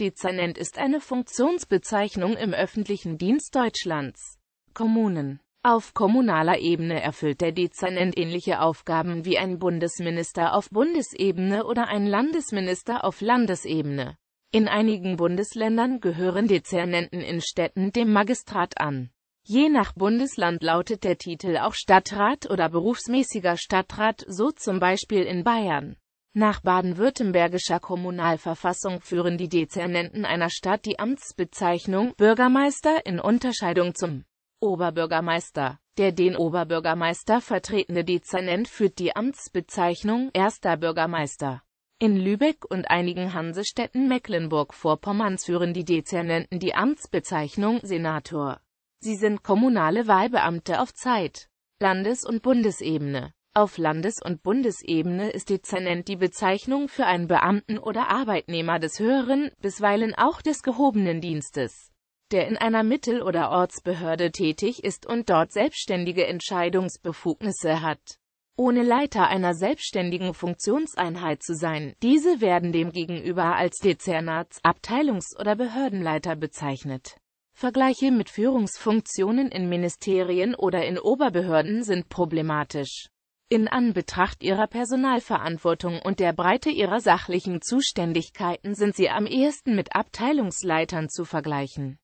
Dezernent ist eine Funktionsbezeichnung im öffentlichen Dienst Deutschlands. Kommunen auf kommunaler Ebene erfüllt der Dezernent ähnliche Aufgaben wie ein Bundesminister auf Bundesebene oder ein Landesminister auf Landesebene. In einigen Bundesländern gehören Dezernenten in Städten dem Magistrat an. Je nach Bundesland lautet der Titel auch Stadtrat oder berufsmäßiger Stadtrat, so zum Beispiel in Bayern. Nach baden-württembergischer Kommunalverfassung führen die Dezernenten einer Stadt die Amtsbezeichnung Bürgermeister in Unterscheidung zum Oberbürgermeister. Der den Oberbürgermeister vertretene Dezernent führt die Amtsbezeichnung Erster Bürgermeister. In Lübeck und einigen Hansestädten Mecklenburg-Vorpommerns führen die Dezernenten die Amtsbezeichnung Senator. Sie sind kommunale Wahlbeamte auf Zeit, Landes- und Bundesebene. Auf Landes- und Bundesebene ist Dezernent die Bezeichnung für einen Beamten oder Arbeitnehmer des höheren, bisweilen auch des gehobenen Dienstes, der in einer Mittel- oder Ortsbehörde tätig ist und dort selbstständige Entscheidungsbefugnisse hat, ohne Leiter einer selbstständigen Funktionseinheit zu sein. Diese werden demgegenüber als Dezernats-, Abteilungs- oder Behördenleiter bezeichnet. Vergleiche mit Führungsfunktionen in Ministerien oder in Oberbehörden sind problematisch. In Anbetracht ihrer Personalverantwortung und der Breite ihrer sachlichen Zuständigkeiten sind sie am ehesten mit Abteilungsleitern zu vergleichen